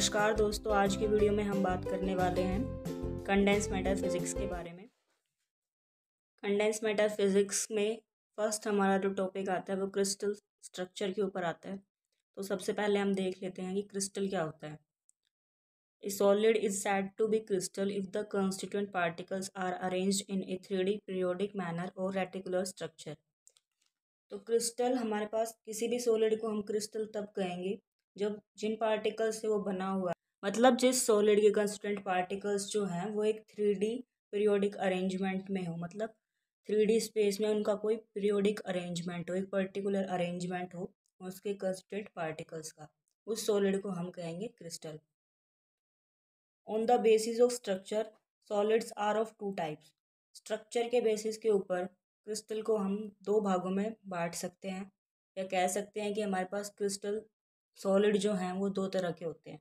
नमस्कार दोस्तों आज की वीडियो में हम बात करने वाले हैं कंडेंस मैटर फिज़िक्स के बारे में कंडेंस मैटर फिज़िक्स में फर्स्ट हमारा जो टॉपिक आता है वो क्रिस्टल स्ट्रक्चर के ऊपर आता है तो सबसे पहले हम देख लेते हैं कि क्रिस्टल क्या होता है a solid is said to be crystal if the constituent particles are arrange in a three D periodic manner और रेटिकुलर स्ट्रक्चर तो क्रिस्टल हमारे पास किसी भी सॉलिड को हम क्रिस्टल तब कहेंगे जो जिन पार्टिकल्स से वो बना हुआ है मतलब जिस सॉलिड के कंस्टेंट पार्टिकल्स जो हैं वो एक थ्री डी पीरियोडिक अरेंजमेंट में हो मतलब थ्री डी स्पेस में उनका कोई पीरियोडिक अरेंजमेंट हो एक पर्टिकुलर अरेंजमेंट हो उसके कंस्टेंट पार्टिकल्स का उस सॉलिड को हम कहेंगे crystal on the basis of structure solids are of two types structure के बेसिस के ऊपर क्रिस्टल को हम दो भागों में बांट सकते हैं या कह सकते हैं कि हमारे पास क्रिस्टल सॉलिड जो हैं वो दो तरह के होते हैं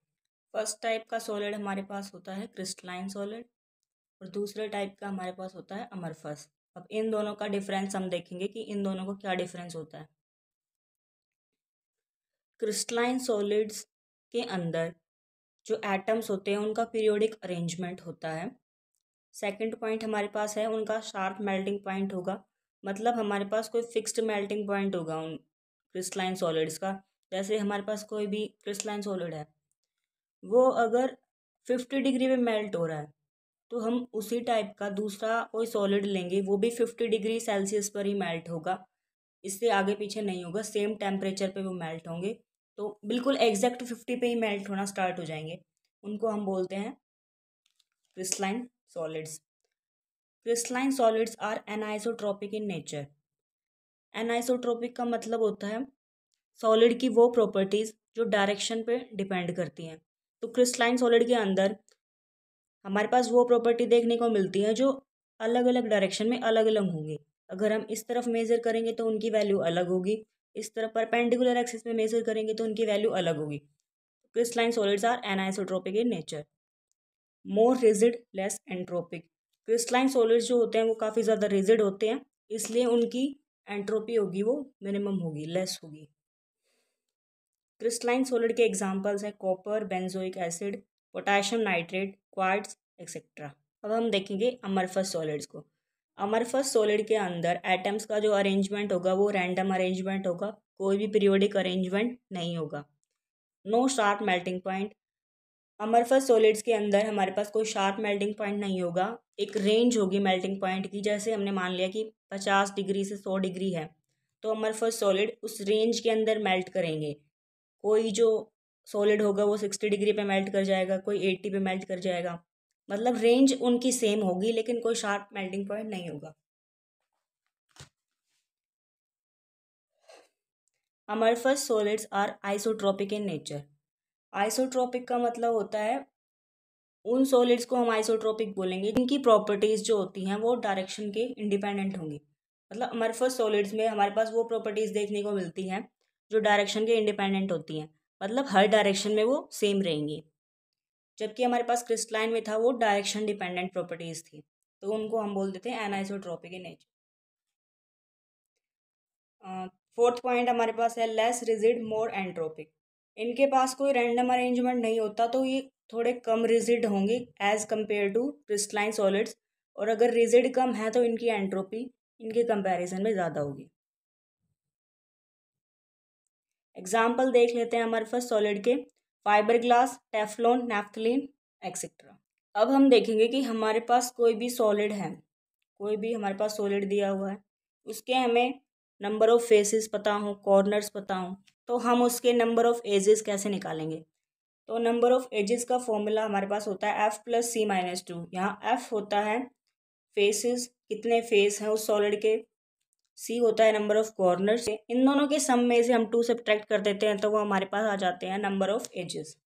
फर्स्ट टाइप का सॉलिड हमारे पास होता है क्रिस्टलाइन सॉलिड और दूसरे टाइप का हमारे पास होता है अमरफस अब इन दोनों का डिफरेंस हम देखेंगे कि इन दोनों को क्या डिफरेंस होता है क्रिस्टलाइन सॉलिड्स के अंदर जो एटम्स होते हैं उनका पीरियोडिक अरेंजमेंट होता है सेकंड पॉइंट हमारे पास है उनका शार्प मेल्टिंग पॉइंट होगा मतलब हमारे पास कोई फिक्स्ड मेल्टिंग पॉइंट होगा उन क्रिस्टलाइन सॉलिड्स का जैसे हमारे पास कोई भी क्रिस्टलाइन सॉलिड है वो अगर फिफ्टी डिग्री में मेल्ट हो रहा है तो हम उसी टाइप का दूसरा कोई सॉलिड लेंगे वो भी फिफ्टी डिग्री सेल्सियस पर ही मेल्ट होगा इससे आगे पीछे नहीं होगा सेम टेम्परेचर पे वो मेल्ट होंगे तो बिल्कुल एग्जैक्ट फिफ्टी पे ही मेल्ट होना स्टार्ट हो जाएंगे उनको हम बोलते हैं crystalline solids crystalline solids are anisotropic in nature anisotropic का मतलब होता है सॉलिड की वो प्रॉपर्टीज़ जो डायरेक्शन पे डिपेंड करती हैं तो क्रिस्टलाइन सॉलिड के अंदर हमारे पास वो प्रॉपर्टी देखने को मिलती है जो अलग अलग डायरेक्शन में अलग अलग होंगी अगर हम इस तरफ मेज़र करेंगे तो उनकी वैल्यू अलग होगी इस तरफ परपेंडिकुलर एक्सिस में मेज़र करेंगे तो उनकी वैल्यू अलग होगी crystalline solids are anisotropic in nature more rigid less entropic crystalline solids जो होते हैं वो काफ़ी ज़्यादा रिजिड होते हैं इसलिए उनकी एंट्रोपी होगी वो मिनिमम होगी लेस होगी क्रिस्टलाइन सोलिड के एग्जाम्पल्स हैं copper benzoic acid potassium nitrate quartz etcetera अब हम देखेंगे अमरफस सॉलिड्स को अमरफस सॉलिड के अंदर एटम्स का जो अरेंजमेंट होगा वो रैंडम अरेंजमेंट होगा कोई भी पीरियोडिक अरेंजमेंट नहीं होगा no sharp melting point amorphous solids के अंदर हमारे पास कोई शार्प मेल्टिंग पॉइंट नहीं होगा एक रेंज होगी मेल्टिंग पॉइंट की जैसे हमने मान लिया कि पचास डिग्री से सौ डिग्री है तो अमरफस सॉलिड उस रेंज के अंदर मेल्ट करेंगे कोई जो सॉलिड होगा वो सिक्सटी डिग्री पे मेल्ट कर जाएगा कोई एट्टी पे मेल्ट कर जाएगा मतलब रेंज उनकी सेम होगी लेकिन कोई शार्प मेल्टिंग पॉइंट नहीं होगा amorphous solids are isotropic in nature isotropic का मतलब होता है उन सॉलिड्स को हम आइसोट्रॉपिक बोलेंगे जिनकी प्रॉपर्टीज़ जो होती हैं वो डायरेक्शन के इंडिपेंडेंट होंगी मतलब अमरफस सॉलिड्स में हमारे पास वो प्रॉपर्टीज़ देखने को मिलती हैं जो डायरेक्शन के इंडिपेंडेंट होती हैं मतलब हर डायरेक्शन में वो सेम रहेंगी जबकि हमारे पास क्रिस्टलाइन में था वो डायरेक्शन डिपेंडेंट प्रॉपर्टीज़ थी तो उनको हम बोल देते हैं anisotropic in nature fourth point हमारे पास है लेस रिजिड मोर एंट्रोपिक इनके पास कोई रैंडम अरेंजमेंट नहीं होता तो ये थोड़े कम रिजिड होंगे as compared to crystalline solids और अगर रिजिड कम है तो इनकी एंट्रोपी इनके कंपैरिजन में ज़्यादा होगी एग्जाम्पल देख लेते हैं हमारे पास सॉलिड के fibre glass Teflon naphthalene etcetera अब हम देखेंगे कि हमारे पास कोई भी सॉलिड है कोई भी हमारे पास सॉलिड दिया हुआ है उसके हमें नंबर ऑफ़ फेसेस पता हों कॉर्नर्स पता हों तो हम उसके नंबर ऑफ़ एजेस कैसे निकालेंगे तो नंबर ऑफ़ एजेस का फॉर्मूला हमारे पास होता है F plus C minus two यहाँ एफ़ होता है फेसेस कितने फेस हैं उस सॉलिड के सी होता है नंबर ऑफ कॉर्नर इन दोनों के सम में से हम टू सब्ट्रैक्ट कर देते हैं तो वो हमारे पास आ जाते हैं नंबर ऑफ एजेस